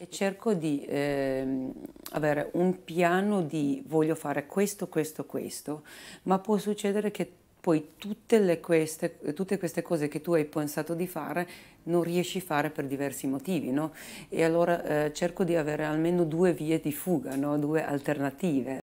E cerco di eh, avere un piano di voglio fare questo, questo, questo, ma può succedere che poi tutte, queste, tutte queste cose che tu hai pensato di fare non riesci a fare per diversi motivi, no? E allora eh, cerco di avere almeno due vie di fuga, no? due alternative.